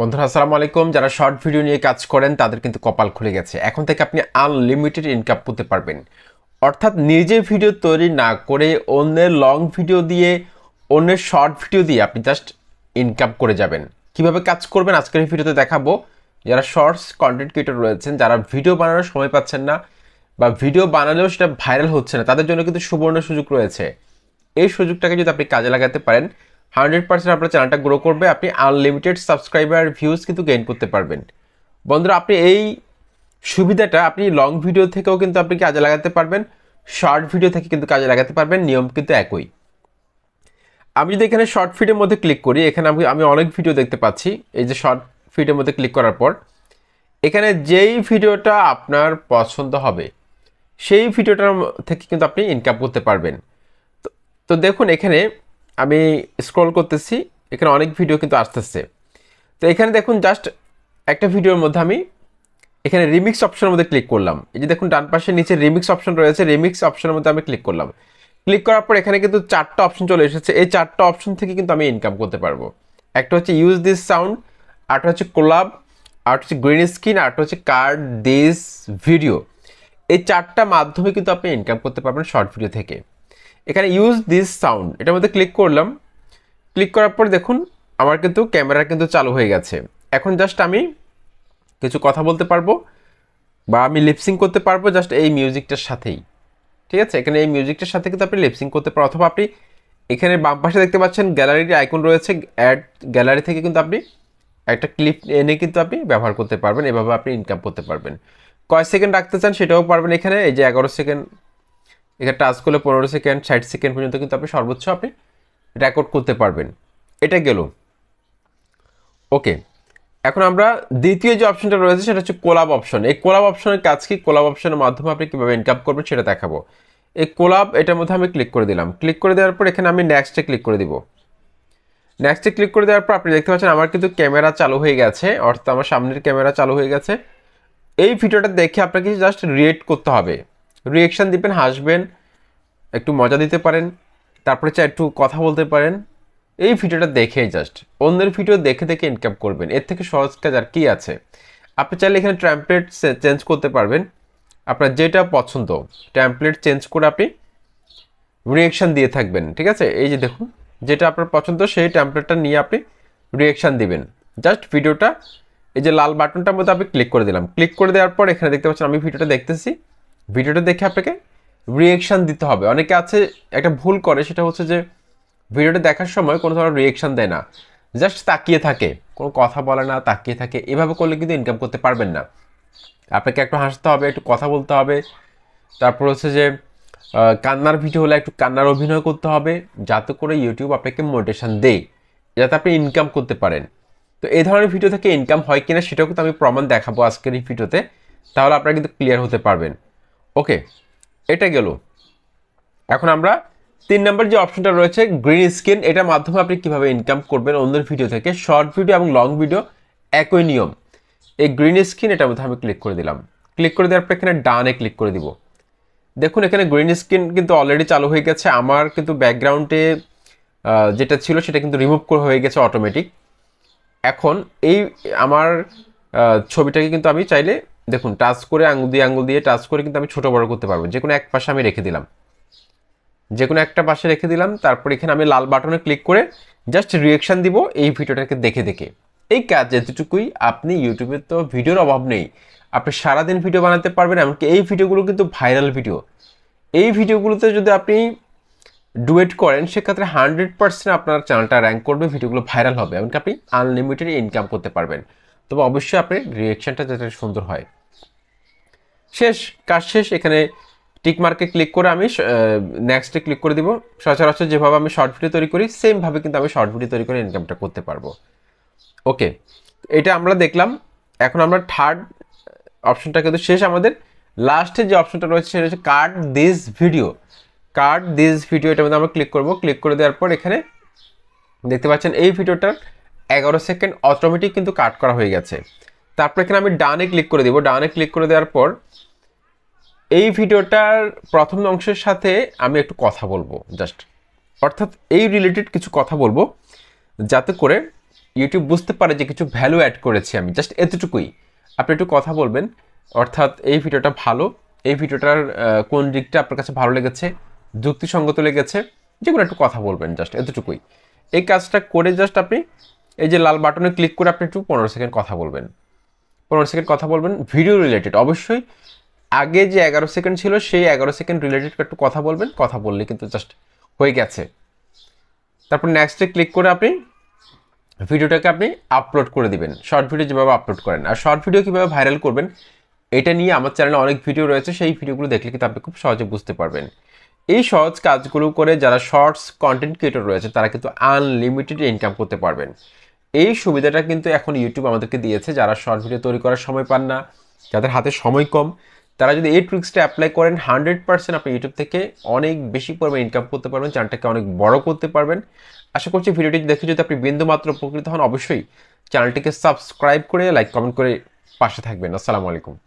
বন্ধুরা আসসালামু আলাইকুম যারা শর্ট ভিডিও নিয়ে কাজ করেন তাদের কিন্তু কপাল খুলে গেছে এখন থেকে আপনি আনলিমিটেড ইনকাম করতে পারবেন অর্থাৎ নিজে ভিডিও তৈরি না করে অন্যের লং ভিডিও দিয়ে অন্যের শর্ট ভিডিও দিয়ে আপনি জাস্ট ইনকাম করে যাবেন কিভাবে কাজ করবেন আজকের এই ভিডিওতে দেখাবো যারা শর্টস কন্টেন্ট ক্রিয়েটর রয়েছেন যারা ভিডিও বানানোর সময় পাচ্ছেন না বা ভিডিও বানালেও সেটা ভাইরাল হচ্ছে না তাদের জন্য কিন্তু সুবর্ণ সুযোগ রয়েছে এই সুযোগটাকে যদি আপনি কাজে লাগাতে পারেন হান্ড্রেড পার্সেন্ট আপনার চ্যানেলটা গ্রো করবে আপনি আনলিমিটেড সাবস্ক্রাইবার ভিউজ কিন্তু গেইন করতে পারবেন বন্ধুরা আপনি এই সুবিধাটা আপনি লং ভিডিও থেকেও কিন্তু আপনি কাজে লাগাতে পারবেন শর্ট ভিডিও থেকে কিন্তু কাজে লাগাতে পারবেন নিয়ম কিন্তু একই আমি যদি এখানে শর্ট ফিডের মধ্যে ক্লিক করি এখানে আমি আমি অনেক ভিডিও দেখতে পাচ্ছি এই যে শর্ট ফিডের মধ্যে ক্লিক করার পর এখানে যেই ভিডিওটা আপনার পছন্দ হবে সেই ভিডিওটার থেকে কিন্তু আপনি ইনকাম করতে পারবেন তো দেখুন এখানে আমি স্ক্রল করতেছি এখানে অনেক ভিডিও কিন্তু আসতেছে তো এখানে দেখুন জাস্ট একটা ভিডিওর মধ্যে আমি এখানে রিমিক্স অপশনের মধ্যে ক্লিক করলাম এই যে দেখুন ডান পাশে নিচে রিমিক্স অপশন রয়েছে রিমিক্স অপশনের মধ্যে আমি ক্লিক করলাম ক্লিক করার পর এখানে কিন্তু চারটা অপশন চলে এসেছে এই চারটা অপশন থেকে কিন্তু আমি ইনকাম করতে পারবো একটা হচ্ছে ইউজ দিস সাউন্ড আরটা হচ্ছে কোলাব আরটা হচ্ছে গ্রিন স্ক্রিন আরটা হচ্ছে কার্ড দিস ভিডিও এই চারটা মাধ্যমে কিন্তু আপনি ইনকাম করতে পারবেন শর্ট ভিডিও থেকে এখানে ইউজ দিস সাউন্ড এটার মধ্যে ক্লিক করলাম ক্লিক করার পর দেখুন আমার কিন্তু ক্যামেরা কিন্তু চালু হয়ে গেছে এখন জাস্ট আমি কিছু কথা বলতে পারবো বা আমি লিপসিং করতে পারবো জাস্ট এই মিউজিকটার সাথেই ঠিক আছে এখানে এই মিউজিকটার সাথে কিন্তু আপনি লিপসিং করতে পারেন অথবা আপনি এখানে বাম পাশে দেখতে পাচ্ছেন গ্যালারির আইকন রয়েছে অ্যাড গ্যালারি থেকে কিন্তু আপনি একটা ক্লিপ এনে কিন্তু আপনি ব্যবহার করতে পারবেন এভাবে আপনি ইনকাম করতে পারবেন কয় সেকেন্ড রাখতে চান সেটাও পারবেন এখানে এই যে এগারো সেকেন্ড এটা টাচ করলে পনেরো সেকেন্ড ষাট সেকেন্ড পর্যন্ত কিন্তু আপনি সর্বোচ্চ আপনি রেকর্ড করতে পারবেন এটা গেল ওকে এখন আমরা দ্বিতীয় যে অপশনটা রয়েছে সেটা হচ্ছে কোলাব অপশন এই কোলাব অপশনের কাজ কি কোলাব অপশনের মাধ্যমে আপনি কীভাবে ইনকাম করবেন সেটা দেখাবো এই কোলাব এটার মধ্যে আমি ক্লিক করে দিলাম ক্লিক করে দেওয়ার পর এখানে আমি নেক্সটে ক্লিক করে দিব নেক্সটে ক্লিক করে দেওয়ার পর আপনি দেখতে পাচ্ছেন আমার কিন্তু ক্যামেরা চালু হয়ে গেছে অর্থাৎ আমার সামনের ক্যামেরা চালু হয়ে গেছে এই ভিডিওটা দেখে আপনাকে জাস্ট রিয়েট করতে হবে রিয়েকশান দিবেন হাসবেন একটু মজা দিতে পারেন তারপরে চাই একটু কথা বলতে পারেন এই ভিডিওটা দেখে জাস্ট অন্যের ভিডিও দেখে দেখে ইনকাম করবেন এর থেকে সহজ কাজ আর কী আছে আপনি চাইলে এখানে ট্যাম্পলেট চেঞ্জ করতে পারবেন আপনার যেটা পছন্দ ট্যাম্পলেট চেঞ্জ করে আপনি রিয়েকশান দিয়ে থাকবেন ঠিক আছে এই যে দেখুন যেটা আপনার পছন্দ সেই ট্যাম্পলেটটা নিয়ে আপনি রিয়েকশান দিবেন জাস্ট ভিডিওটা এই যে লাল বাটনটার মধ্যে আমি ক্লিক করে দিলাম ক্লিক করে দেওয়ার পর এখানে দেখতে পাচ্ছেন আমি ভিডিওটা দেখতেছি ভিডিওটা দেখে আপনাকে রিয়েকশান দিতে হবে অনেকে আছে একটা ভুল করে সেটা হচ্ছে যে ভিডিওটা দেখার সময় কোনো ধরনের রিয়েকশান দেয় না জাস্ট তাকিয়ে থাকে কোনো কথা বলে না তাকিয়ে থাকে এভাবে করলে কিন্তু ইনকাম করতে পারবেন না আপনাকে একটু হাসতে হবে একটু কথা বলতে হবে তারপর হচ্ছে যে কান্নার ভিডিও হলে একটু কান্নার অভিনয় করতে হবে যাতে করে ইউটিউব আপনাকে মোটিভেশান দেয় যাতে আপনি ইনকাম করতে পারেন তো এই ধরনের ভিডিও থেকে ইনকাম হয় কিনা সেটাও কিন্তু আমি প্রমাণ দেখাবো আজকের এই ভিডিওতে তাহলে আপনারা কিন্তু ক্লিয়ার হতে পারবেন ওকে এটা গেল এখন আমরা তিন নম্বর যে অপশনটা রয়েছে গ্রিন স্ক্রিন এটার মাধ্যমে আপনি কীভাবে ইনকাম করবেন অন্যের ভিডিও থেকে শর্ট ভিডিও এবং লং ভিডিও একই নিয়ম এই গ্রিন স্ক্রিন এটার মধ্যে আমি ক্লিক করে দিলাম ক্লিক করে দেওয়ার পর এখানে ডানে ক্লিক করে দিব দেখুন এখানে গ্রিন স্ক্রিন কিন্তু অলরেডি চালু হয়ে গেছে আমার কিন্তু ব্যাকগ্রাউন্ডে যেটা ছিল সেটা কিন্তু রিমুভ করা হয়ে গেছে অটোমেটিক এখন এই আমার ছবিটাকে কিন্তু আমি চাইলে দেখুন টাচ করে আঙুল দিয়ে আঙুল দিয়ে টাচ করে কিন্তু আমি ছোটো বড় করতে পারবো যে কোনো এক পাশে আমি রেখে দিলাম যে কোনো একটা পাশে রেখে দিলাম তারপর এখানে আমি লাল বাটনে ক্লিক করে জাস্ট রিয়েকশান দিব এই ভিডিওটাকে দেখে দেখে এই কাজ যেতটুকুই আপনি ইউটিউবে তো ভিডিওর অভাব নেই আপনি সারাদিন ভিডিও বানাতে পারবেন এমনকি এই ভিডিওগুলো কিন্তু ভাইরাল ভিডিও এই ভিডিওগুলোতে যদি আপনি ডুয়েট করেন সেক্ষেত্রে হান্ড্রেড পার্সেন্ট আপনার চ্যানেলটা র্যাঙ্ক করবে ভিডিওগুলো ভাইরাল হবে এমনকি আপনি আনলিমিটেড ইনকাম করতে পারবেন তবে অবশ্যই আপনার রিয়েকশানটা যাতে সুন্দর হয় শেষ কাজ শেষ এখানে টিকমার্কে ক্লিক করে আমি নেক্সটে ক্লিক করে দিব সচরাচর যেভাবে আমি শর্ট ভিডিও তৈরি করি সেমভাবে কিন্তু আমি শর্ট ভিডিও তৈরি করে ইনকামটা করতে পারবো ওকে এটা আমরা দেখলাম এখন আমরা থার্ড অপশনটা কিন্তু শেষ আমাদের লাস্টে যে অপশানটা রয়েছে সেটা হচ্ছে card this video card this video এটা মধ্যে আমরা ক্লিক করব ক্লিক করে দেওয়ার পর এখানে দেখতে পাচ্ছেন এই ভিডিওটার এগারো সেকেন্ড অটোমেটিক কিন্তু কাট করা হয়ে গেছে তারপর এখানে আমি ডানে ক্লিক করে দেবো ডানে ক্লিক করে দেওয়ার পর এই ভিডিওটার প্রথম অংশের সাথে আমি একটু কথা বলবো জাস্ট অর্থাৎ এই রিলেটেড কিছু কথা বলবো যাতে করে ইউটিউব বুঝতে পারে যে কিছু ভ্যালু অ্যাড করেছি আমি জাস্ট এতটুকুই আপনি একটু কথা বলবেন অর্থাৎ এই ভিডিওটা ভালো এই ভিডিওটার কোন দিকটা আপনার কাছে ভালো লেগেছে যুক্তিসঙ্গত লেগেছে যেগুলো একটু কথা বলবেন জাস্ট এতটুকুই এই কাজটা করে জাস্ট আপনি এই যে লাল বাটনে ক্লিক করে আপনি একটু পনেরো সেকেন্ড কথা বলবেন পনেরো সেকেন্ড কথা বলবেন ভিডিও রিলেটেড অবশ্যই আগে যে এগারো সেকেন্ড ছিল সেই এগারো সেকেন্ড রিলেটেড একটু কথা বলবেন কথা বললে কিন্তু জাস্ট হয়ে গেছে তারপর নেক্সটে ক্লিক করে আপনি ভিডিওটাকে আপনি আপলোড করে দিবেন শর্ট ভিডিও যেভাবে আপলোড করেন আর শর্ট ভিডিও কীভাবে ভাইরাল করবেন এটা নিয়ে আমার চ্যানেলে অনেক ভিডিও রয়েছে সেই ভিডিওগুলো দেখলে কিন্তু আপনি খুব সহজে বুঝতে পারবেন এই সহজ কাজগুলো করে যারা শর্টস কন্টেন্ট ক্রিয়েটর রয়েছে তারা কিন্তু আনলিমিটেড ইনকাম করতে পারবেন এই সুবিধাটা কিন্তু এখন ইউটিউব আমাদেরকে দিয়েছে যারা শর্ট ভিডিও তৈরি করার সময় পান না যাদের হাতে সময় কম তারা যদি এই ট্রিক্সটা অ্যাপ্লাই করেন হান্ড্রেড পার্সেন্ট আপনি ইউটিউব থেকে অনেক বেশি পরিমাণে ইনকাম করতে পারবেন চ্যানেলটাকে অনেক বড় করতে পারবেন আশা করছি ভিডিওটি দেখে যদি আপনি বিন্দুমাত্র উপকৃত হন অবশ্যই চ্যানেলটিকে সাবস্ক্রাইব করে লাইক কমেন্ট করে পাশে থাকবেন আসসালামু আলাইকুম